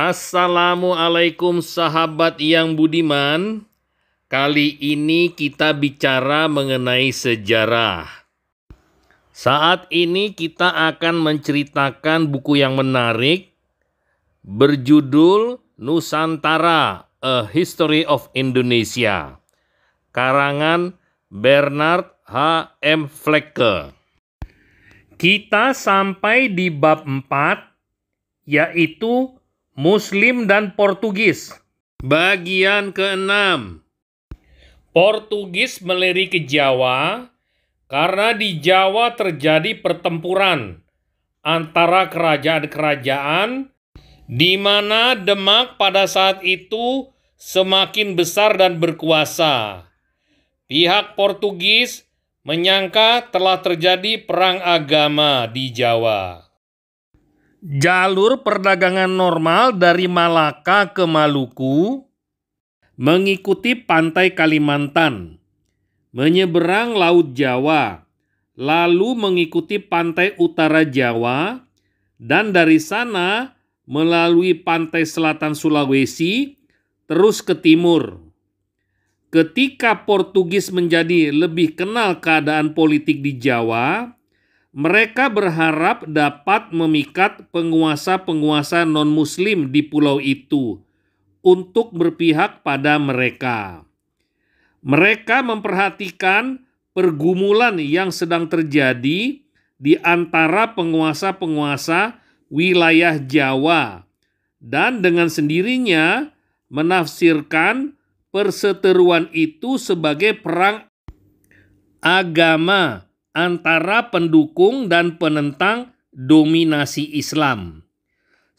Assalamualaikum sahabat yang budiman. Kali ini kita bicara mengenai sejarah. Saat ini kita akan menceritakan buku yang menarik berjudul Nusantara: A History of Indonesia. Karangan Bernard H. M. Flecke. Kita sampai di bab 4 yaitu Muslim dan Portugis. Bagian keenam, Portugis melirik ke Jawa karena di Jawa terjadi pertempuran antara kerajaan-kerajaan di mana Demak pada saat itu semakin besar dan berkuasa. Pihak Portugis menyangka telah terjadi perang agama di Jawa jalur perdagangan normal dari Malaka ke Maluku mengikuti pantai Kalimantan, menyeberang Laut Jawa, lalu mengikuti pantai utara Jawa, dan dari sana melalui pantai selatan Sulawesi terus ke timur. Ketika Portugis menjadi lebih kenal keadaan politik di Jawa, mereka berharap dapat memikat penguasa-penguasa non-Muslim di pulau itu untuk berpihak pada mereka. Mereka memperhatikan pergumulan yang sedang terjadi di antara penguasa-penguasa wilayah Jawa dan dengan sendirinya menafsirkan perseteruan itu sebagai perang agama antara pendukung dan penentang dominasi Islam.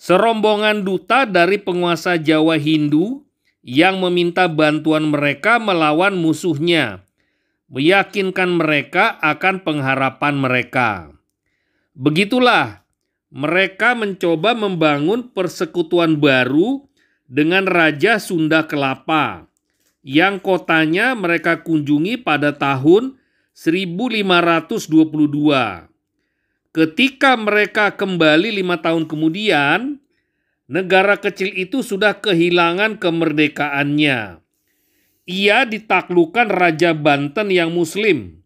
Serombongan duta dari penguasa Jawa Hindu yang meminta bantuan mereka melawan musuhnya, meyakinkan mereka akan pengharapan mereka. Begitulah mereka mencoba membangun persekutuan baru dengan Raja Sunda Kelapa yang kotanya mereka kunjungi pada tahun 1522. Ketika mereka kembali lima tahun kemudian, negara kecil itu sudah kehilangan kemerdekaannya. Ia ditaklukan Raja Banten yang Muslim.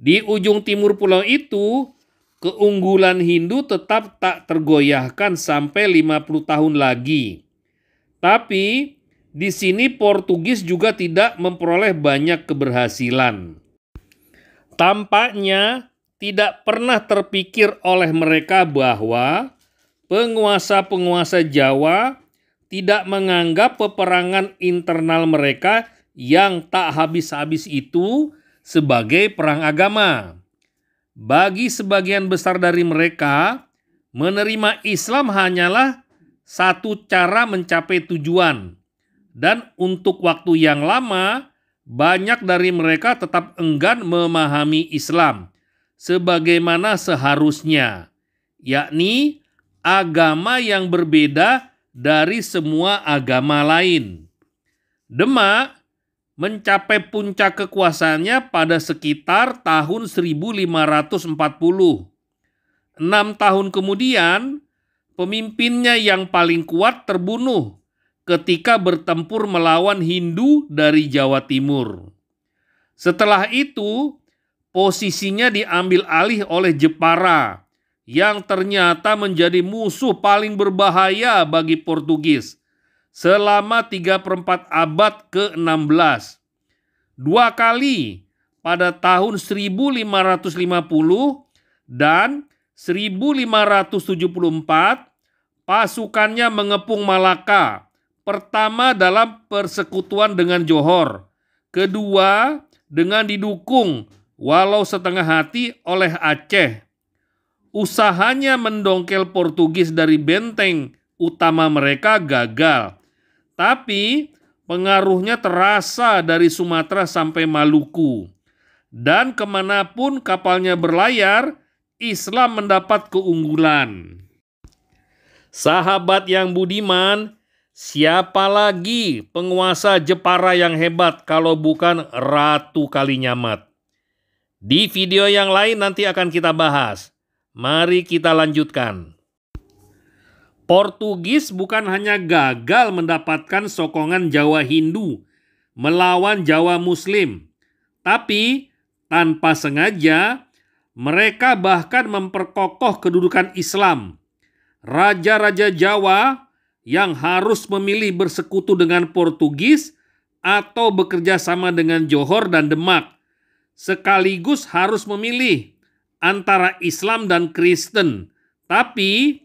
Di ujung timur pulau itu, keunggulan Hindu tetap tak tergoyahkan sampai 50 tahun lagi. Tapi di sini Portugis juga tidak memperoleh banyak keberhasilan. Tampaknya tidak pernah terpikir oleh mereka bahwa penguasa-penguasa Jawa tidak menganggap peperangan internal mereka yang tak habis-habis itu sebagai perang agama. Bagi sebagian besar dari mereka, menerima Islam hanyalah satu cara mencapai tujuan, dan untuk waktu yang lama banyak dari mereka tetap enggan memahami Islam sebagaimana seharusnya, yakni agama yang berbeda dari semua agama lain. Demak mencapai puncak kekuasaannya pada sekitar tahun 1540. Enam tahun kemudian, pemimpinnya yang paling kuat terbunuh ketika bertempur melawan Hindu dari Jawa Timur. Setelah itu, posisinya diambil alih oleh Jepara yang ternyata menjadi musuh paling berbahaya bagi Portugis selama 3 per abad ke-16. Dua kali pada tahun 1550 dan 1574 pasukannya mengepung Malaka Pertama dalam persekutuan dengan Johor. Kedua dengan didukung walau setengah hati oleh Aceh. Usahanya mendongkel Portugis dari benteng utama mereka gagal. Tapi pengaruhnya terasa dari Sumatera sampai Maluku. Dan kemanapun kapalnya berlayar, Islam mendapat keunggulan. Sahabat yang budiman, Siapa lagi penguasa Jepara yang hebat kalau bukan Ratu Kalinyamat? Di video yang lain nanti akan kita bahas. Mari kita lanjutkan. Portugis bukan hanya gagal mendapatkan sokongan Jawa Hindu melawan Jawa Muslim, tapi tanpa sengaja mereka bahkan memperkokoh kedudukan Islam. Raja-raja Jawa yang harus memilih bersekutu dengan Portugis atau bekerja sama dengan Johor dan Demak, sekaligus harus memilih antara Islam dan Kristen. Tapi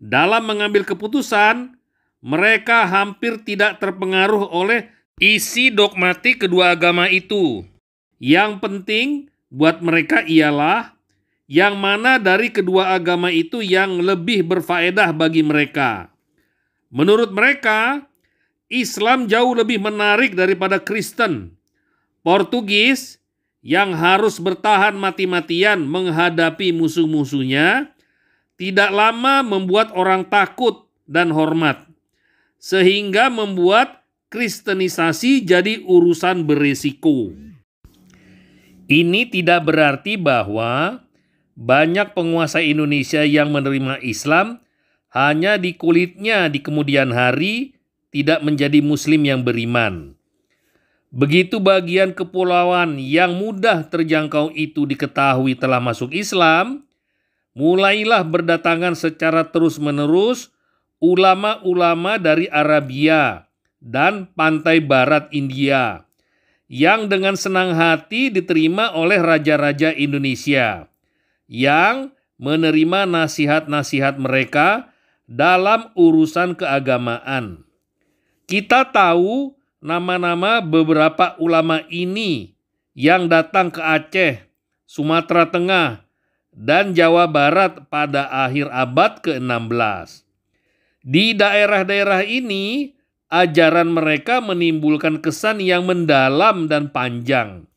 dalam mengambil keputusan, mereka hampir tidak terpengaruh oleh isi dogmatik kedua agama itu. Yang penting buat mereka ialah yang mana dari kedua agama itu yang lebih berfaedah bagi mereka. Menurut mereka, Islam jauh lebih menarik daripada Kristen. Portugis yang harus bertahan mati-matian menghadapi musuh-musuhnya tidak lama membuat orang takut dan hormat, sehingga membuat kristenisasi jadi urusan berisiko. Ini tidak berarti bahwa banyak penguasa Indonesia yang menerima Islam hanya di kulitnya di kemudian hari tidak menjadi muslim yang beriman. Begitu bagian kepulauan yang mudah terjangkau itu diketahui telah masuk Islam, mulailah berdatangan secara terus-menerus ulama-ulama dari Arabia dan pantai barat India yang dengan senang hati diterima oleh raja-raja Indonesia yang menerima nasihat-nasihat mereka dalam urusan keagamaan. Kita tahu nama-nama beberapa ulama ini yang datang ke Aceh, Sumatera Tengah, dan Jawa Barat pada akhir abad ke-16. Di daerah-daerah ini, ajaran mereka menimbulkan kesan yang mendalam dan panjang.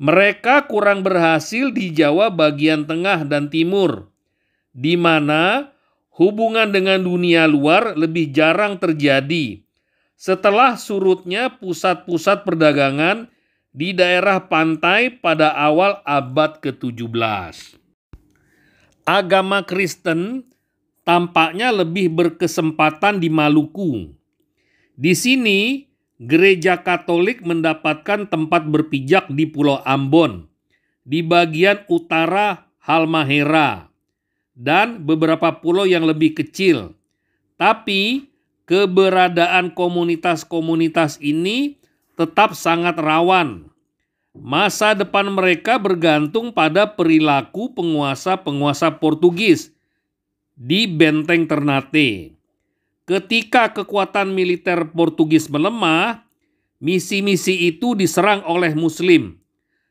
Mereka kurang berhasil di Jawa bagian tengah dan timur, di mana Hubungan dengan dunia luar lebih jarang terjadi. Setelah surutnya pusat-pusat perdagangan di daerah pantai pada awal abad ke-17. Agama Kristen tampaknya lebih berkesempatan di Maluku. Di sini, gereja Katolik mendapatkan tempat berpijak di Pulau Ambon, di bagian utara Halmahera dan beberapa pulau yang lebih kecil. Tapi keberadaan komunitas-komunitas ini tetap sangat rawan. Masa depan mereka bergantung pada perilaku penguasa-penguasa Portugis di Benteng Ternate. Ketika kekuatan militer Portugis melemah, misi-misi itu diserang oleh Muslim,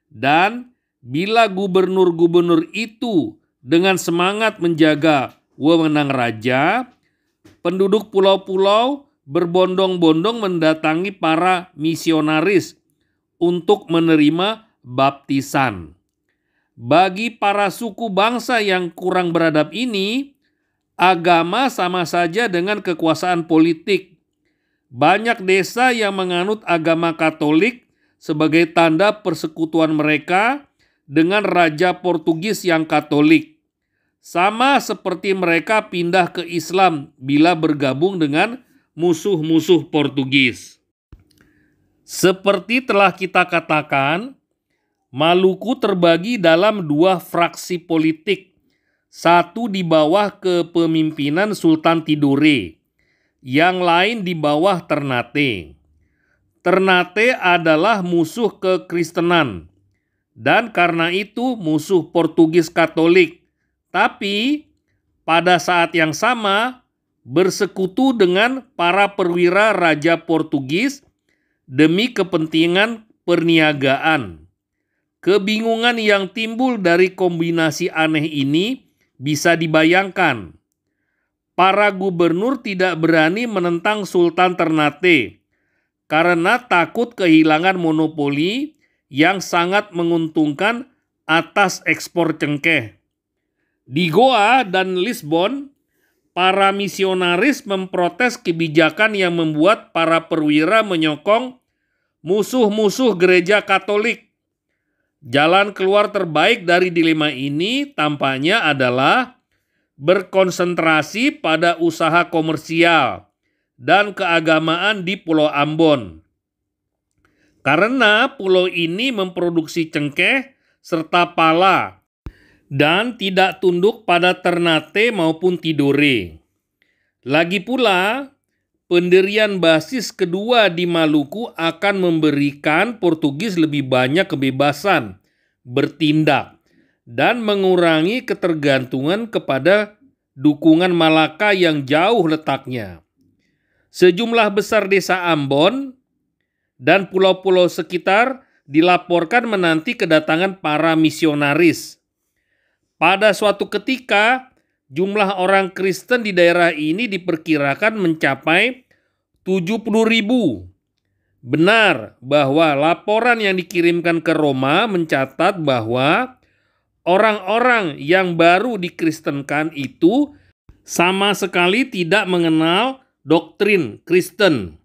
dan bila gubernur-gubernur itu dengan semangat menjaga wewenang raja, penduduk pulau-pulau berbondong-bondong mendatangi para misionaris untuk menerima baptisan. Bagi para suku bangsa yang kurang beradab ini, agama sama saja dengan kekuasaan politik. Banyak desa yang menganut agama Katolik sebagai tanda persekutuan mereka dengan raja Portugis yang Katolik, sama seperti mereka pindah ke Islam bila bergabung dengan musuh-musuh Portugis. Seperti telah kita katakan, Maluku terbagi dalam dua fraksi politik, satu di bawah kepemimpinan Sultan Tidore, yang lain di bawah Ternate. Ternate adalah musuh kekristenan, dan karena itu musuh Portugis Katolik. Tapi pada saat yang sama bersekutu dengan para perwira raja Portugis demi kepentingan perniagaan. Kebingungan yang timbul dari kombinasi aneh ini bisa dibayangkan. Para gubernur tidak berani menentang Sultan Ternate karena takut kehilangan monopoli yang sangat menguntungkan atas ekspor cengkeh. Di Goa dan Lisbon, para misionaris memprotes kebijakan yang membuat para perwira menyokong musuh-musuh gereja Katolik. Jalan keluar terbaik dari dilema ini tampaknya adalah berkonsentrasi pada usaha komersial dan keagamaan di Pulau Ambon. Karena pulau ini memproduksi cengkeh serta pala dan tidak tunduk pada Ternate maupun Tidore. Lagi pula, pendirian basis kedua di Maluku akan memberikan Portugis lebih banyak kebebasan bertindak dan mengurangi ketergantungan kepada dukungan Malaka yang jauh letaknya. Sejumlah besar desa Ambon dan pulau-pulau sekitar dilaporkan menanti kedatangan para misionaris. Pada suatu ketika, jumlah orang Kristen di daerah ini diperkirakan mencapai 70 ribu. Benar bahwa laporan yang dikirimkan ke Roma mencatat bahwa orang-orang yang baru dikristenkan itu sama sekali tidak mengenal doktrin Kristen.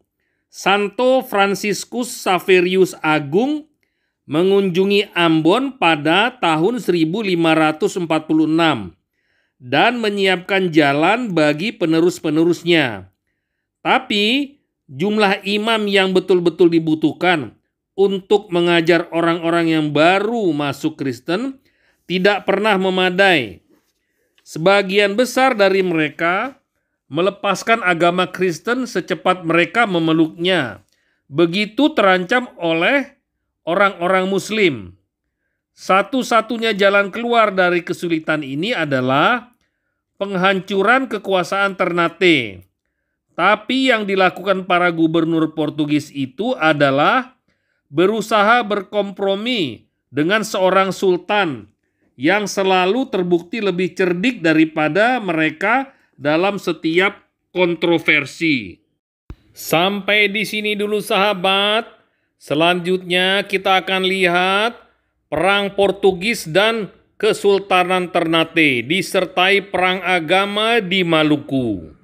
Santo Franciscus Saverius Agung mengunjungi Ambon pada tahun 1546 dan menyiapkan jalan bagi penerus-penerusnya. Tapi jumlah imam yang betul-betul dibutuhkan untuk mengajar orang-orang yang baru masuk Kristen tidak pernah memadai. Sebagian besar dari mereka melepaskan agama Kristen secepat mereka memeluknya. Begitu terancam oleh orang-orang Muslim. Satu-satunya jalan keluar dari kesulitan ini adalah penghancuran kekuasaan Ternate. Tapi yang dilakukan para gubernur Portugis itu adalah berusaha berkompromi dengan seorang sultan yang selalu terbukti lebih cerdik daripada mereka dalam setiap kontroversi. Sampai di sini dulu sahabat. Selanjutnya kita akan lihat perang Portugis dan Kesultanan Ternate disertai perang agama di Maluku.